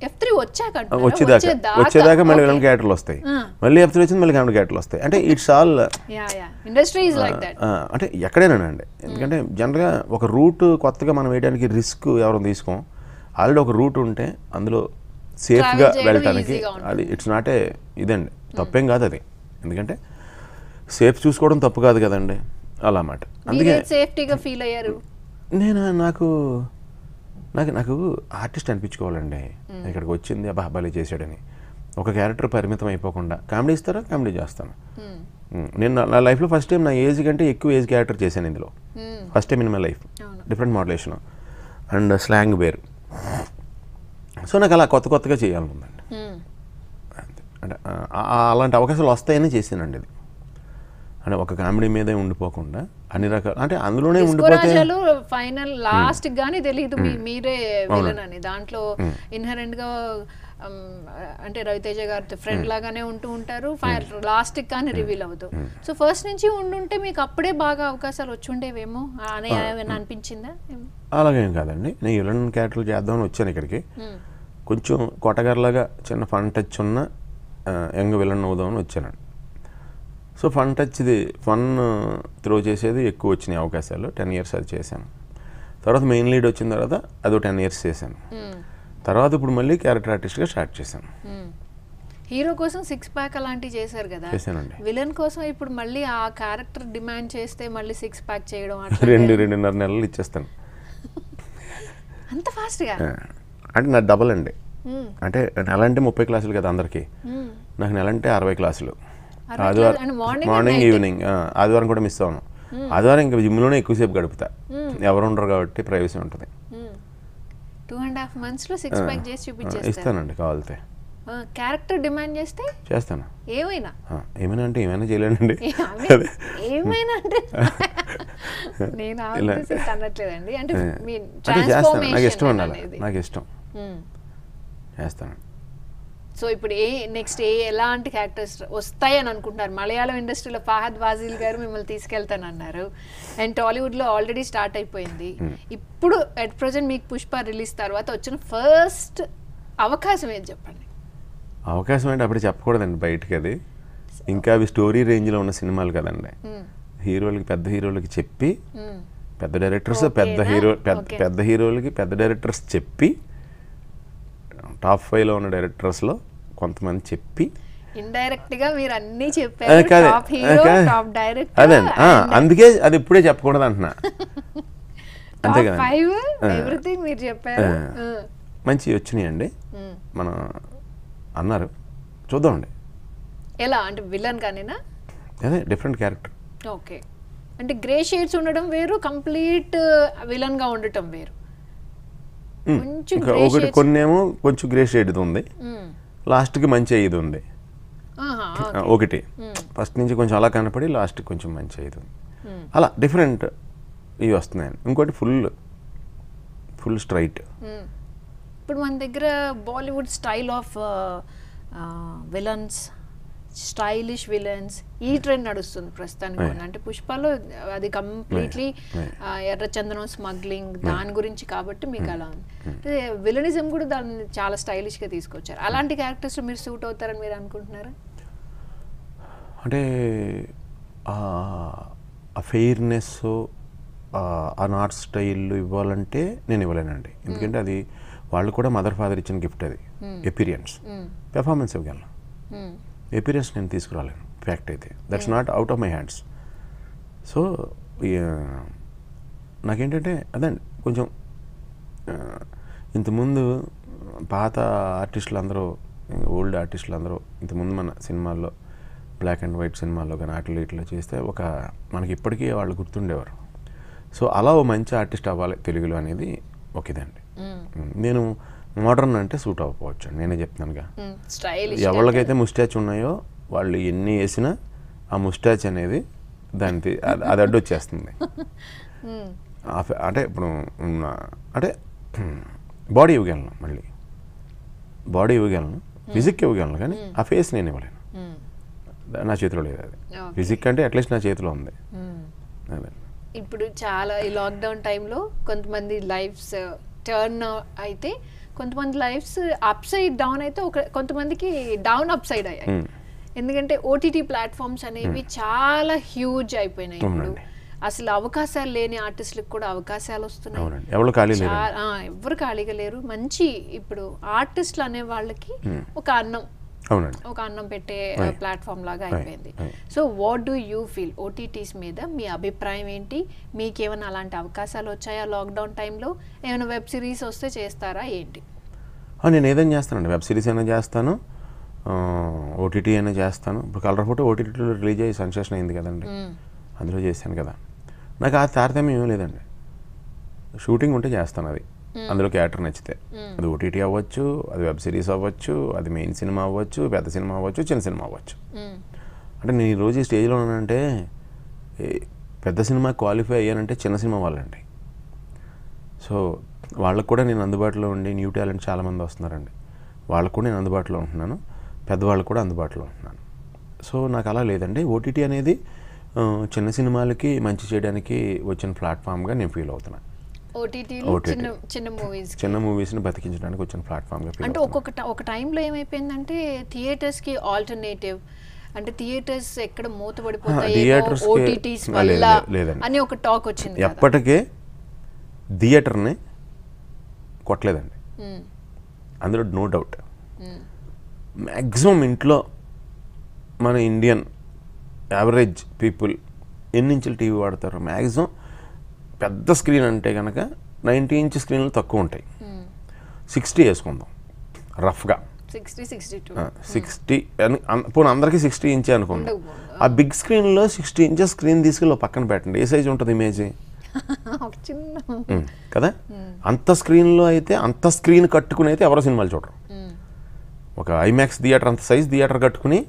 ఎఫ్ త్రీ వచ్చాక వచ్చేదాకా వచ్చేదాకా మళ్ళీ విలన్ క్యాటర్లు వస్తాయి మళ్ళీ ఎఫ్ త్రీ వచ్చింది మళ్ళీ కామెడీ క్యాటర్లు వస్తాయి అంటే ఇట్స్ ఆల్ ఇండస్ట్రీ అంటే ఎక్కడైనా అండి ఎందుకంటే జనరల్గా hmm. ఒక రూట్ కొత్తగా మనం వేయడానికి రిస్క్ ఎవరైనా తీసుకోం ఆల్రెడీ ఒక రూట్ ఉంటే అందులో సేఫ్గా వెళ్ళటానికి అది ఇట్స్ నాటే ఇదండి hmm. తప్పేం కాదు అది ఎందుకంటే సేఫ్ చూసుకోవడం తప్పు కాదు కదండి అలా అన్నమాట అందుకే సేఫ్టీగా ఫీల్ అయ్యారు నేను నాకు నాకు నాకు ఆర్టిస్ట్ అనిపించుకోవాలండి ఇక్కడికి వచ్చింది అబ్బా అబ్బాయి చేశాడని ఒక క్యారెక్టర్ పరిమితం అయిపోకుండా కామెడీ ఇస్తారా కామెడీ చేస్తాను నేను నా లైఫ్లో ఫస్ట్ టైం నా ఏజ్ కంటే ఎక్కువ ఏజ్ క్యారెక్టర్ చేశాను ఇందులో first time in my life different modulation and slang వేర్ సో నాకు అలా కొత్త కొత్తగా చేయాలనుకుందండి అంటే అలాంటి అవకాశాలు వస్తాయని చేసానండి ఇది అంటే ఒక కామెడీ మీదే ఉండిపోకుండా అన్ని రకాల అంటే అందులోనే ఉండిపోతే ఫైనల్ లాస్ట్ గానీ తెలియదు మీరే విలన్ అని దాంట్లో ఇన్హరెంట్ గా అంటే రవితేజ గారితో ఫ్రెండ్ లాగానే ఉంటూ ఉంటారు లాస్ట్ కానీ రివీల్ అవుతూ సో ఫస్ట్ నుంచి ఉండుంటే మీకు అప్పుడే బాగా అవకాశాలు ఉండేవేమో అని అనిపించిందా అలాగేం కాదండి నేను విలన్ క్యారెక్టర్ చేద్దామని వచ్చాను ఇక్కడికి కొంచెం కొట్టగారులాగా చిన్న ఫన్ టచ్ ఉన్న యంగ్ విలన్ అవుదామని వచ్చానండి సో ఫన్ టచ్ది ఫన్ త్రో చేసేది ఎక్కువ వచ్చినాయి అవకాశాలు టెన్ ఇయర్స్ అది చేశాను తర్వాత మెయిన్ లీడ్ వచ్చిన తర్వాత అది టెన్ ఇయర్స్ చేశాను hmm. తర్వాత ఇప్పుడు మళ్ళీ క్యారెక్టర్ ఆర్టిస్ట్గా స్టార్ట్ చేశాను హీరో hmm. కోసం సిక్స్ ప్యాక్ అలాంటివి చేశారు కదా చేశానండి విలన్ కోసం ఇప్పుడు మళ్ళీ ఆ క్యారెక్టర్ డిమాండ్ చేస్తే మళ్ళీ సిక్స్ ప్యాక్ చేయడం రెండు రెండున్నర నెలలు ఇచ్చేస్తాను అంత ఫాస్ట్గా అంటే నా డబల్ అండి hmm. అంటే నెల అంటే ముప్పై క్లాసులు కదా అందరికీ నాకు నెల అంటే అరవై క్లాసులు ఆదివారం మార్నింగ్ ఈవినింగ్ ఆదివారం కూడా మిస్ అవును hmm. ఆదివారం ఇంకా జిమ్లోనే ఎక్కువసేపు గడుపుతా hmm. ఎవరు ఉండరు కాబట్టి ప్రైవసీ ఉంటుంది టూ అండ్ హాఫ్ మంత్స్లో సిక్స్ ప్యాక్ చేసి చూపించేస్తా ఇస్తానండి కావాలితే క్యారెక్టర్ డిమాండ్ చేస్తే చేస్తాను ఏమైనా ఏమైనా అంటే ఏమైనా చేయలేనండి ఏమైనా అంటే నేను అనట్లేదండి అంటే నాకు ఇష్టం నాకు ఇష్టం hmm. చేస్తానండి సో ఇప్పుడు ఏ నెక్స్ట్ ఏ ఎలాంటి క్యారెక్టర్స్ వస్తాయని అనుకుంటున్నారు మలయాళం ఇండస్ట్రీలో ఫహద్ వాజిల్ గారు మిమ్మల్ని తీసుకెళ్తానన్నారు అండ్ టాలీవుడ్లో ఆల్రెడీ స్టార్ట్ అయిపోయింది hmm. ఇప్పుడు అట్ ప్రజెంట్ మీకు పుష్ప రిలీజ్ తర్వాత వచ్చిన ఫస్ట్ అవకాశం ఏంటి చెప్పండి అవకాశం అంటే అప్పుడు చెప్పకూడదండి బయటకి అది ఇంకా అవి స్టోరీ రేంజ్లో ఉన్న సినిమాలు కదండి hmm. హీరోలకి పెద్ద హీరోలకి చెప్పి hmm. పెద్ద డైరెక్టర్స్ పెద్ద హీరో పెద్ద పెద్ద హీరోలకి పెద్ద డైరెక్టర్స్ చెప్పి టాప్ ఫైవ్లో ఉన్న డైరెక్టర్స్లో కొంతమంది చెప్పి గా మీరు అన్ని చెప్పారు అందుకే అది ఇప్పుడే చెప్పకూడదు అంటున్నా అంతే కదా ఫైవ్ ఎవ్రీథింగ్ మీరు చెప్పారు మంచి వచ్చినాయండి మన అన్నారు చూద్దామండి ఎలా అంటే విలన్ కానీనా డిఫరెంట్ క్యారెక్టర్ ఓకే అంటే గ్రే షేడ్స్ ఉండడం వేరు కంప్లీట్ విలన్ గా ఉండటం వేరు కొంచెం ఒకటి కొన్నేమో కొంచెం గ్రే షేడ్ ఉంది లాస్ట్కి మంచి ఐదు ఉంది ఒకటి ఫస్ట్ నుంచి కొంచెం అలా కనపడి లాస్ట్కి కొంచెం మంచి ఐదు ఉంది అలా డిఫరెంట్ ఇవి వస్తున్నాయి ఇంకోటి ఫుల్ ఫుల్ స్ట్రైట్ ఇప్పుడు మన దగ్గర Bollywood style of villains stylish villains ఈ ట్రెండ్ నడుస్తుంది ప్రస్తుతానికి అంటే పుష్పలో అది కంప్లీట్లీ ఎర్రచందనం స్మగ్లింగ్ దాని గురించి కాబట్టి మీకు hmm. అలా ఉంది విలనిజం hmm. కూడా దాన్ని చాలా స్టైలిష్గా తీసుకొచ్చారు అలాంటి క్యారెక్టర్స్ మీరు సూట్ అవుతారని మీరు అనుకుంటున్నారా అంటే ఆ ఫెయిర్నెస్ ఆ నాట్ స్టైల్ ఇవ్వాలంటే నేను ఇవ్వలేనండి hmm. ఎందుకంటే అది వాళ్ళు కూడా మదర్ ఫాదర్ ఇచ్చిన గిఫ్ట్ అది ఎపీరియన్స్ పెర్ఫార్మెన్స్ ఇవ్వగలను ఎపీరియన్స్ నేను తీసుకురాలేను ఫ్యాక్ట్ అయితే that's not out of my hands so నాకేంటంటే అదే కొంచెం ఇంతకుముందు పాత ఆర్టిస్టులు అందరూ ఓల్డ్ ఆర్టిస్టులు అందరూ ఇంతకుముందు మన సినిమాల్లో బ్లాక్ అండ్ వైట్ సినిమాల్లో కానీ ఆటలు ఇట్లా చేస్తే ఒక మనకి ఇప్పటికీ వాళ్ళు గుర్తుండేవారు సో అలా ఓ మంచి ఆర్టిస్ట్ అవ్వాలి తెలుగులో అనేది ఒక ఇదండి hmm. hmm. నేను మోడర్న్ అంటే సూట్ అవ్వకపోవచ్చు నేనే చెప్తున్నానుగా ఎవరికైతే ముస్టాచ్ ఉన్నాయో వాళ్ళు ఎన్ని వేసినా ఆ ముస్టాచ్ అనేది దానికి అది అడ్డు వచ్చేస్తుంది అంటే ఇప్పుడు అంటే బాడీ ఇవ్వగలను మళ్ళీ బాడీ ఇవ్వగలను ఫిజిక్ ఇవ్వగలను కానీ ఆ ఫేస్ నేను ఇవ్వలేను నా చేతిలో లేదు అది ఫిజిక్ అంటే అట్లీస్ట్ నా చేతిలో ఉంది ఇప్పుడు చాలా ఈ లాక్డౌన్ టైంలో కొంతమంది లైఫ్స్ టర్న్ అయితే కొంతమంది లైఫ్స్ అప్ సైడ్ డౌన్ అయితే ఒక కొంతమందికి డౌన్ అప్ సైడ్ అయ్యాయి hmm. ఎందుకంటే ఓటీటీ ప్లాట్ఫామ్స్ అనేవి hmm. చాలా హ్యూజ్ అయిపోయినాయి ఇప్పుడు అసలు అవకాశాలు లేని ఆర్టిస్టులకు కూడా అవకాశాలు వస్తున్నాయి ఎవరు ఎవరు ఖాళీగా లేరు మంచి ఇప్పుడు ఆర్టిస్టులు అనే వాళ్ళకి hmm. ఒక అన్నం అవునండి ఒక అన్నం పెట్టే ప్లాట్ఫామ్ లాగా అయిపోయింది so what do you feel OTTs మీద మీ అభిప్రాయం ఏంటి మీకు ఏమైనా అలాంటి అవకాశాలు వచ్చాయా లాక్డౌన్ టైంలో ఏమైనా వెబ్ సిరీస్ వస్తే చేస్తారా ఏంటి నేను ఏదైనా చేస్తానండి వెబ్ సిరీస్ అయినా చేస్తాను ఓటీటీ అయినా చేస్తాను ఇప్పుడు కలర్ ఫోటో ఓటీటీలో రిలీజ్ అయ్యి సంచేషన్ అయింది కదండి hmm. అందులో చేశాను కదా నాకు ఆ తారతమ్యం ఏం లేదండి షూటింగ్ ఉంటే చేస్తాను అది Hmm. అందులో క్యారెక్టర్ నచ్చితే hmm. అది ఓటీటీ అవ్వచ్చు అది వెబ్ సిరీస్ అవ్వచ్చు అది మెయిన్ సినిమా అవ్వచ్చు పెద్ద సినిమా అవ్వచ్చు చిన్న సినిమా అవ్వచ్చు hmm. అంటే నేను ఈరోజు ఈ స్టేజ్లో ఉన్నానంటే పెద్ద సినిమా క్వాలిఫై అయ్యానంటే చిన్న సినిమా వాళ్ళండి సో వాళ్ళకు కూడా నేను అందుబాటులో ఉండి న్యూ టాలెంట్ చాలామంది వస్తున్నారండి వాళ్ళకు కూడా నేను అందుబాటులో ఉంటున్నాను పెద్దవాళ్ళు కూడా అందుబాటులో ఉంటున్నాను సో నాకు అలా లేదండి ఓటీటీ అనేది చిన్న సినిమాలకి మంచి చేయడానికి వచ్చిన ప్లాట్ఫామ్గా నేను ఫీల్ అవుతున్నాను చిన్న మూవీస్ చిన్న మూవీస్ని బతికించడానికి వచ్చిన ప్లాట్ఫామ్గా అంటే ఒక్కొక్క ఒక టైంలో ఏమైపోయిందంటే థియేటర్స్కి ఆల్టర్నేటివ్ అంటే థియేటర్స్ ఎక్కడ మూత ఓటీటీస్ అని ఒక టాక్ వచ్చింది ఎప్పటికే థియేటర్ని కొట్టలేదండి అందులో నో డౌట్ మ్యాక్సిమం ఇంట్లో మన ఇండియన్ యావరేజ్ పీపుల్ ఎన్నించులు టీవీ వాడతారు మ్యాక్సిమం పెద్ద స్క్రీన్ అంటే కనుక నైంటీ ఇంచ్ స్క్రీన్లు తక్కువ ఉంటాయి సిక్స్టీ వేసుకుందాం రఫ్గా సిక్స్టీ పోనీ అందరికీ సిక్స్టీ ఇంచే అనుకోండి ఆ బిగ్ స్క్రీన్లో సిక్స్టీ ఇంచెస్ స్క్రీన్ తీసుకెళ్ళి పక్కన పెట్టండి ఏ సైజ్ ఉంటుంది ఇమేజ్ కదా అంత స్క్రీన్లో అయితే అంత స్క్రీన్ కట్టుకుని అయితే ఎవరో సినిమాలు చూడరు ఒక ఐమాక్స్ థియేటర్ అంత సైజ్ థియేటర్ కట్టుకుని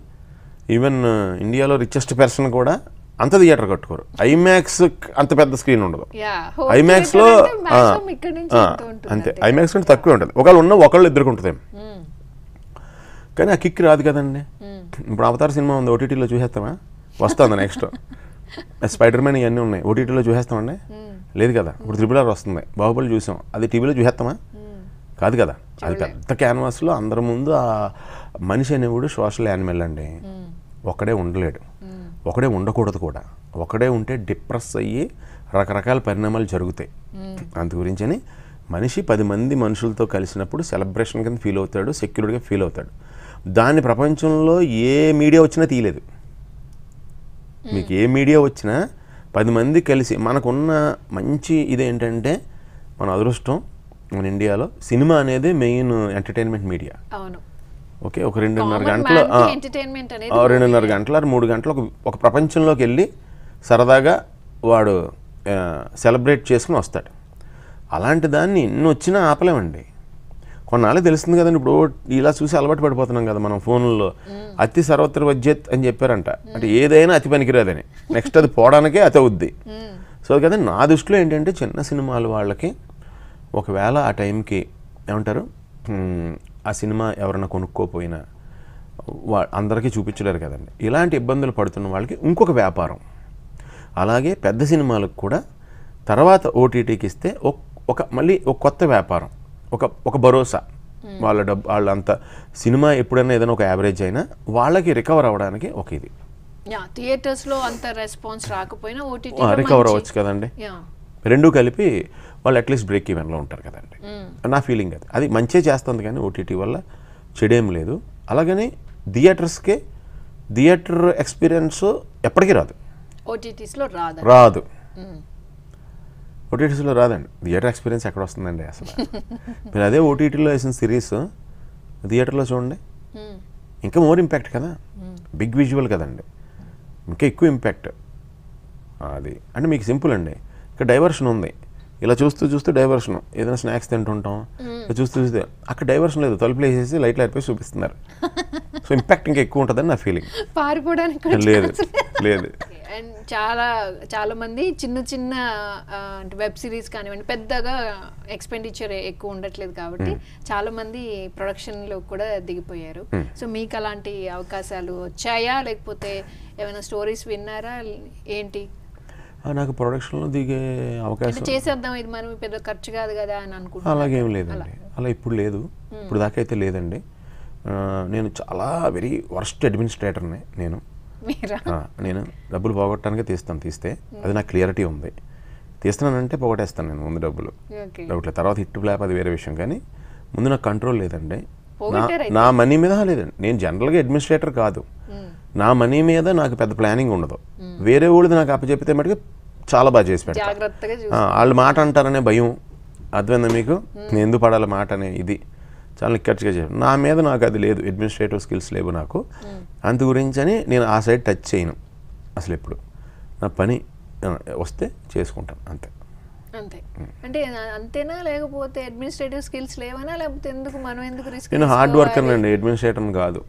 ఈవెన్ ఇండియాలో రిచెస్ట్ పర్సన్ కూడా అంత థియేటర్ కట్టుకోరు ఐమాక్స్ అంత పెద్ద స్క్రీన్ ఉండదు ఐమాక్స్ లో అంతే ఐమాక్స్ కంటే తక్కువే ఉంటుంది ఒకళ్ళు ఉన్న ఒకళ్ళు ఇద్దరికి ఉంటుంది కానీ ఆ కిక్ రాదు కదండి ఇప్పుడు అవతార సినిమా ఉంది ఓటీటీలో చూసేస్తామా వస్తుంది నెక్స్ట్ స్పైడర్ మ్యాన్ ఇవన్నీ ఉన్నాయి ఓటీటీలో చూసేస్తామండి లేదు కదా ఇప్పుడు త్రిపుల్ ఆర్ వస్తుంది బాహుబలి చూసాం అది టీవీలో చూసేస్తామా కాదు కదా అది పెద్ద క్యాన్వాస్లో అందరి ముందు ఆ మనిషి అనేవాడు సోషల్ యానిమల్ అండి ఒక్కడే ఉండలేడు ఒకడే ఉండకూడదు కూడా ఒకడే ఉంటే డిప్రెస్ అయ్యి రకరకాల పరిణామాలు జరుగుతాయి అందు గురించని మనిషి పది మంది మనుషులతో కలిసినప్పుడు సెలబ్రేషన్ కింద ఫీల్ అవుతాడు సెక్యూర్డ్గా ఫీల్ అవుతాడు దాన్ని ప్రపంచంలో ఏ మీడియా వచ్చినా తీయలేదు మీకు ఏ మీడియా వచ్చినా పది మంది కలిసి మనకున్న మంచి ఇదేంటంటే మన అదృష్టం మన ఇండియాలో సినిమా అనేది మెయిన్ ఎంటర్టైన్మెంట్ మీడియా అవును ఓకే ఒక రెండున్నర గంటలు రెండున్నర ఆరు మూడు గంటలు ఒక ప్రపంచంలోకి వెళ్ళి సరదాగా వాడు సెలబ్రేట్ చేసుకుని వస్తాడు అలాంటి దాన్ని ఎన్ని వచ్చినా ఆపలేమండి కొన్నాళ్ళు తెలుస్తుంది కదండి ఇప్పుడు ఇలా చూసి అలవాటు పడిపోతున్నాం కదా మనం ఫోన్లో అతి సర్వత్ర వద్యత్ అని చెప్పారంట అంటే ఏదైనా అతి పనికిరాదని నెక్స్ట్ అది పోవడానికే అతి అవుద్ది సో కదా నా దృష్టిలో ఏంటంటే చిన్న సినిమాలు వాళ్ళకి ఒకవేళ ఆ టైంకి ఏమంటారు ఆ సినిమా ఎవరైనా కొనుక్కోపోయినా వా అందరికీ చూపించలేరు కదండి ఇలాంటి ఇబ్బందులు పడుతున్న వాళ్ళకి ఇంకొక వ్యాపారం అలాగే పెద్ద సినిమాలకు కూడా తర్వాత ఓటీటీకి ఇస్తే ఒక మళ్ళీ ఒక కొత్త వ్యాపారం ఒక ఒక భరోసా వాళ్ళ డబ్బు వాళ్ళంత సినిమా ఎప్పుడైనా ఏదైనా ఒక యావరేజ్ అయినా వాళ్ళకి రికవర్ అవ్వడానికి ఒక ఇది థియేటర్స్లో అంత రెస్పాన్స్ రాకపోయినా ఓటీటీ రికవర్ అవ్వచ్చు కదండి రెండూ కలిపి వాళ్ళు అట్లీస్ట్ బ్రేక్ ఈవెన్లో ఉంటారు కదండి నా ఫీలింగ్ అది అది మంచే చేస్తుంది కానీ ఓటీటీ వల్ల చెడేం లేదు అలాగని థియేటర్స్కే థియేటర్ ఎక్స్పీరియన్స్ ఎప్పటికీ రాదు ఓటీటీస్లో రాదు రాదు ఓటీటీస్లో రాదండి థియేటర్ ఎక్స్పీరియన్స్ ఎక్కడ వస్తుందండి అసలు మీరు అదే ఓటీటీలో వేసిన సిరీస్ థియేటర్లో చూడండి ఇంకా మోర్ ఇంపాక్ట్ కదా బిగ్ విజువల్ కదండి ఇంకా ఎక్కువ ఇంపాక్ట్ అది అంటే మీకు సింపుల్ అండి ఇంకా డైవర్షన్ ఉంది ఇలా చూస్తూ చూస్తూ డైవర్షన్ ఏదైనా స్నాక్స్ తింటుంటాం ఇలా చూస్తూ చూస్తే అక్కడ డైవర్షన్ లేదు తలుపులు వేసేసి లైట్లు ఆడిపోయి చూపిస్తున్నారు సో ఇంపాక్ట్ ఇంకా ఎక్కువ ఉంటుందని నా ఫీలింగ్ పారిపోవడానికి లేదు లేదు అండ్ చాలా చాలా మంది చిన్న చిన్న అంటే వెబ్ సిరీస్ కానివ్వండి పెద్దగా ఎక్స్పెండిచర్ ఎక్కువ ఉండట్లేదు కాబట్టి చాలా మంది ప్రొడక్షన్ లో కూడా దిగిపోయారు సో మీకు అలాంటి అవకాశాలు వచ్చాయా లేకపోతే ఏమైనా స్టోరీస్ విన్నారా ఏంటి నాకు ప్రొడక్షన్లో దిగే అవకాశం చేసేద్దాం ఇది మనం పెద్ద ఖర్చు కాదు కదా అని అలాగేం లేదండి అలా ఇప్పుడు లేదు ఇప్పుడు దాకా అయితే లేదండి నేను చాలా వెరీ వర్స్ట్ అడ్మినిస్ట్రేటర్ని నేను నేను డబ్బులు పోగొట్టడానికి తీస్తాను తీస్తే అది నాకు క్లియరిటీ ఉంది తీస్తున్నానంటే పోగొట్టేస్తాను నేను ముందు డబ్బులు డబ్బులు తర్వాత హిట్ ప్లాప్ అది వేరే విషయం కానీ ముందు నాకు కంట్రోల్ లేదండి నా మనీ మీద లేదండి నేను జనరల్గా అడ్మినిస్ట్రేటర్ కాదు నా మనీ మీద నాకు పెద్ద ప్లానింగ్ ఉండదు వేరే వాళ్ళది నాకు అప్పచెప్పితే మటుకు చాలా బాగా చేసి పెడతాను వాళ్ళు మాట అంటారనే భయం అర్థమైందా మీకు నేను ఎందుకు పడాలి మాట అనే ఇది చాలా నిక్కచ్చిగా చెప్పాను నా మీద నాకు అది లేదు అడ్మినిస్ట్రేటివ్ స్కిల్స్ లేవు నాకు అంత గురించి అని నేను ఆ సైడ్ టచ్ చేయను అసలు ఎప్పుడు నా పని వస్తే చేసుకుంటాను అంతే అంతే అంటే అంతేనా లేకపోతే అడ్మినిస్ట్రేటివ్ స్కిల్స్ లేవనా లేకపోతే ఎందుకు మనం ఎందుకు రిస్క్ నేను హార్డ్ వర్కర్ అండి అడ్మినిస్ట్రేటర్ కాదు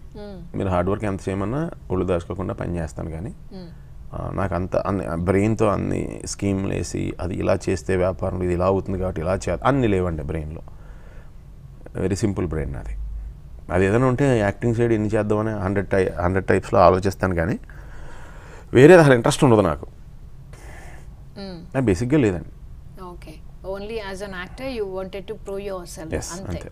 మీరు హార్డ్ వర్క్ ఎంత చేయమన్నా ఒళ్ళు దాచుకోకుండా పని చేస్తాను కానీ నాకు అంత అన్ని బ్రెయిన్తో అన్ని స్కీమ్లు వేసి అది ఇలా చేస్తే వ్యాపారం ఇది ఇలా అవుతుంది కాబట్టి ఇలా చేయాలి అన్ని లేవండి బ్రెయిన్లో వెరీ సింపుల్ బ్రెయిన్ నాది అది ఏదైనా ఉంటే యాక్టింగ్ సైడ్ ఎన్ని చేద్దామని హండ్రెడ్ టై హండ్రెడ్ టైప్స్లో ఆలోచిస్తాను కానీ వేరేది అసలు ఇంట్రెస్ట్ ఉండదు నాకు బేసిక్గా లేదండి okay only as an actor you wanted to prove yourself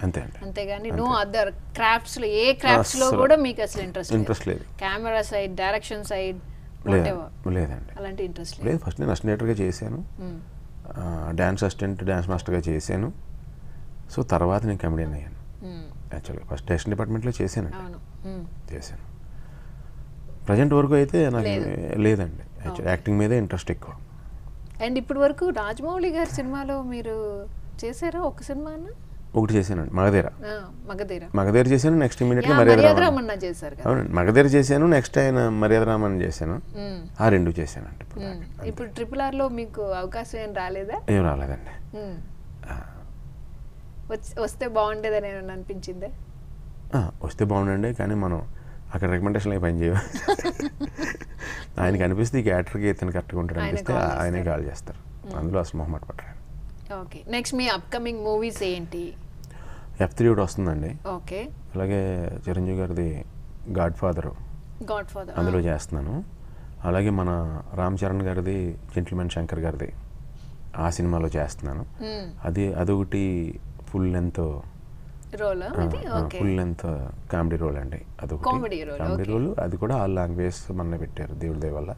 అంతే అంతే కానీ నో అదర్ క్రాఫ్ట్స్ లో ఏ క్రాఫ్ట్స్ లో కూడా మీకు అసలు ఇంట్రెస్ట్ ఇంట్రెస్ట్ లేదు కెమెరా సైడ్ డైరెక్షన్ సైడ్ లేదండి అలాంటి ఇంట్రెస్ట్ లేదు ఫస్ట్ నేను అసిస్టెంట్గా చేశాను డ్యాన్స్ అసిస్టెంట్ డ్యాన్స్ గా చేశాను సో తర్వాత నేను కమెడియన్ అయ్యాను యాక్చువల్గా ఫస్ట్ స్టేషన్ డిపార్ట్మెంట్లో చేశాను చేశాను ప్రజెంట్ వరకు అయితే నాకు లేదండి యాక్చువల్ యాక్టింగ్ మీదే ఇంట్రెస్ట్ ఎక్కువ అండ్ ఇప్పటి వరకు రాజమౌళి గారి సినిమాలో మీరు చేశారా ఒక సినిమా ఒకటి చేశానండి మగధీర మగధీర మగధీర చేశాను నెక్స్ట్ ఇమీడియట్గా మర్యాద రామన్న చేశారు అవునండి మగధీర చేశాను నెక్స్ట్ ఆయన మర్యాద రామన్ చేశాను ఆ రెండు చేశానండి ఇప్పుడు ట్రిపుల్ ఆర్లో మీకు అవకాశం ఏం రాలేదా ఏం రాలేదండి వస్తే బాగుండేదని అనిపించిందే వస్తే బాగుండండి కానీ మనం అక్కడ రికమెండేషన్ పని చేయ ఆయనకి అనిపిస్తే ఈ క్యాటర్కి ఇతను కరెక్ట్గా అనిపిస్తే ఆయనే కాల్ చేస్తారు hmm. అందులో అసలు మొహమ్మద్ పట్టరాడు ఓకే నెక్స్ట్ మీ అప్కమింగ్ మూవీస్ ఏంటి ఎఫ్ త్రీ ఒకటి వస్తుందండి ఓకే అలాగే చిరంజీవి గారిది గాడ్ ఫాదర్ గాడ్ ఫాదర్ అందులో ah. చేస్తున్నాను అలాగే మన రామ్ చరణ్ గారిది జెంటిల్మెన్ శంకర్ గారిది ఆ సినిమాలో చేస్తున్నాను hmm. అది అదొకటి full length role full length comedy role అండి అది కామెడీ రోల్ అది కూడా ఆ లాంగ్వేజ్ మన పెట్టారు దేవుడి దయ వల్ల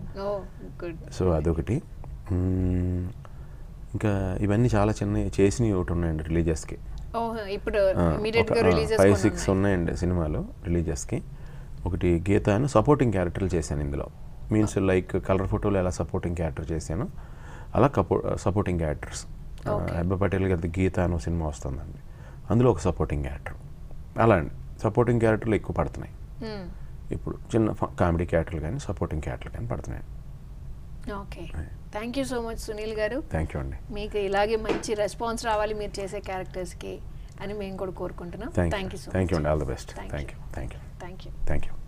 సో అదొకటి ఇంకా ఇవన్నీ చాలా చిన్న చేసినవి ఒకటి ఉన్నాయండి రిలీజియస్కి ఫైవ్ సిక్స్ ఉన్నాయండి సినిమాలు రిలీజియస్కి ఒకటి గీత అని సపోర్టింగ్ క్యారెక్టర్లు చేశాను ఇందులో మీన్స్ లైక్ కలర్ ఫోటోలు ఎలా సపోర్టింగ్ క్యారెక్టర్ చేశాను అలా కపో సపోర్టింగ్ క్యారెక్టర్స్ అబ్బా పటేల్ గారి గీత అనే సినిమా వస్తుందండి అందులో ఒక సపోర్టింగ్ క్యారెక్టర్ అలా అండి సపోర్టింగ్ క్యారెక్టర్లు ఎక్కువ పడుతున్నాయి hmm. ఇప్పుడు చిన్న కామెడీ క్యారెక్టర్లు కానీ సపోర్టింగ్ క్యారెక్టర్లు కానీ పడుతున్నాయి okay thank you so much Sunil garu thank you అండి మీకు ఇలాగే మంచి రెస్పాన్స్ రావాలి మీరు చేసే క్యారెక్టర్స్కి అని మేము కూడా కోరుకుంటున్నాం thank you so thank you అండి all the best thank you thank you thank you thank you